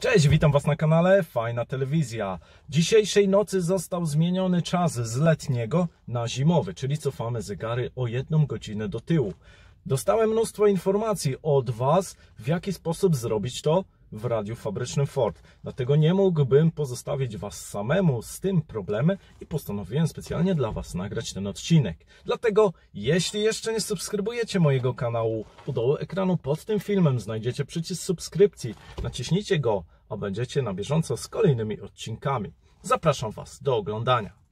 Cześć, witam Was na kanale Fajna Telewizja. Dzisiejszej nocy został zmieniony czas z letniego na zimowy, czyli cofamy zegary o jedną godzinę do tyłu. Dostałem mnóstwo informacji od Was, w jaki sposób zrobić to w radiu fabrycznym Ford. Dlatego nie mógłbym pozostawić Was samemu z tym problemem i postanowiłem specjalnie dla Was nagrać ten odcinek. Dlatego, jeśli jeszcze nie subskrybujecie mojego kanału, u dołu ekranu pod tym filmem znajdziecie przycisk subskrypcji. Naciśnijcie go, a będziecie na bieżąco z kolejnymi odcinkami. Zapraszam Was do oglądania.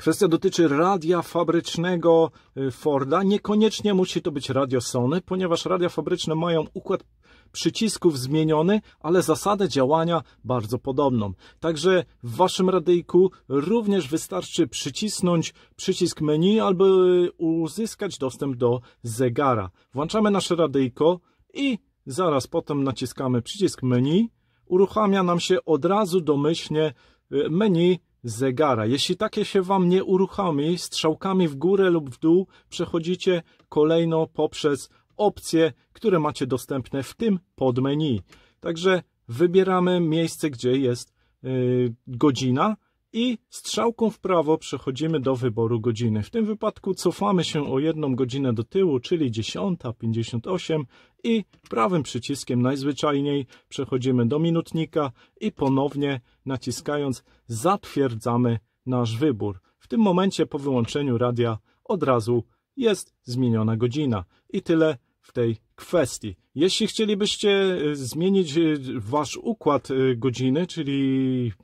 Kwestia dotyczy radia fabrycznego y, Forda. Niekoniecznie musi to być radio Sony, ponieważ radia fabryczne mają układ przycisków zmieniony, ale zasadę działania bardzo podobną. Także w Waszym radyjku również wystarczy przycisnąć przycisk menu albo y, uzyskać dostęp do zegara. Włączamy nasze radyjko i zaraz potem naciskamy przycisk menu. Uruchamia nam się od razu domyślnie y, menu zegara. Jeśli takie się Wam nie uruchomi, strzałkami w górę lub w dół przechodzicie kolejno poprzez opcje, które macie dostępne w tym podmenu. Także wybieramy miejsce, gdzie jest yy, godzina, i strzałką w prawo przechodzimy do wyboru godziny. W tym wypadku cofamy się o jedną godzinę do tyłu, czyli 10.58 i prawym przyciskiem najzwyczajniej przechodzimy do minutnika i ponownie naciskając zatwierdzamy nasz wybór. W tym momencie po wyłączeniu radia od razu jest zmieniona godzina. I tyle w tej kwestii. Jeśli chcielibyście e, zmienić e, wasz układ e, godziny, czyli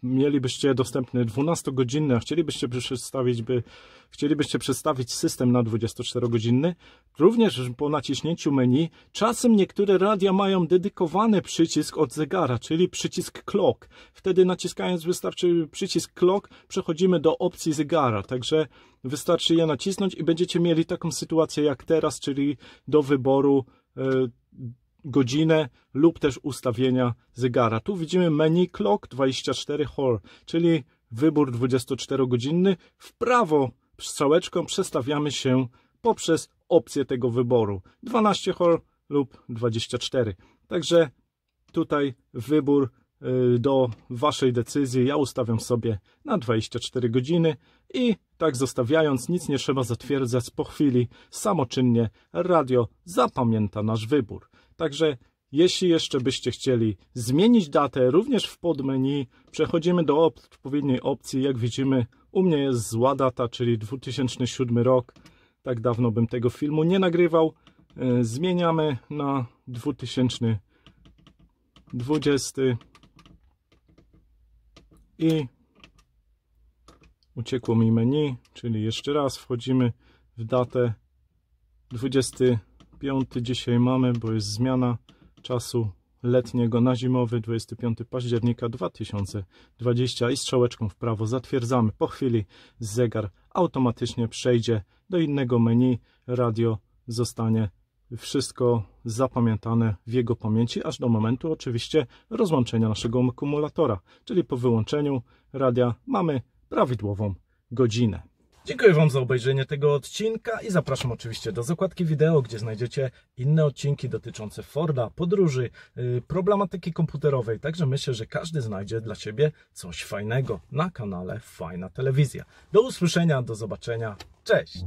mielibyście dostępny 12-godzinny, a chcielibyście przedstawić, by, chcielibyście przedstawić system na 24-godzinny, również po naciśnięciu menu, czasem niektóre radia mają dedykowany przycisk od zegara, czyli przycisk clock. Wtedy naciskając wystarczy przycisk clock, przechodzimy do opcji zegara, także wystarczy je nacisnąć i będziecie mieli taką sytuację jak teraz, czyli do wyboru E, godzinę lub też ustawienia zegara. Tu widzimy menu clock 24 h czyli wybór 24-godzinny. W prawo strzałeczką przestawiamy się poprzez opcję tego wyboru. 12 h lub 24. Także tutaj wybór Y, do Waszej decyzji. Ja ustawiam sobie na 24 godziny i tak zostawiając, nic nie trzeba zatwierdzać. Po chwili samoczynnie radio zapamięta nasz wybór. Także jeśli jeszcze byście chcieli zmienić datę, również w podmenu przechodzimy do odpowiedniej opcji. Jak widzimy, u mnie jest zła data, czyli 2007 rok. Tak dawno bym tego filmu nie nagrywał. Y, zmieniamy na 2020 i uciekło mi menu, czyli jeszcze raz wchodzimy w datę 25 dzisiaj mamy, bo jest zmiana czasu letniego na zimowy 25 października 2020 i strzałeczką w prawo zatwierdzamy. Po chwili zegar automatycznie przejdzie do innego menu, radio zostanie wszystko zapamiętane w jego pamięci, aż do momentu oczywiście rozłączenia naszego akumulatora, czyli po wyłączeniu radia mamy prawidłową godzinę. Dziękuję Wam za obejrzenie tego odcinka i zapraszam oczywiście do zakładki wideo, gdzie znajdziecie inne odcinki dotyczące Forda, podróży, y, problematyki komputerowej. Także myślę, że każdy znajdzie dla siebie coś fajnego na kanale Fajna Telewizja. Do usłyszenia, do zobaczenia. Cześć!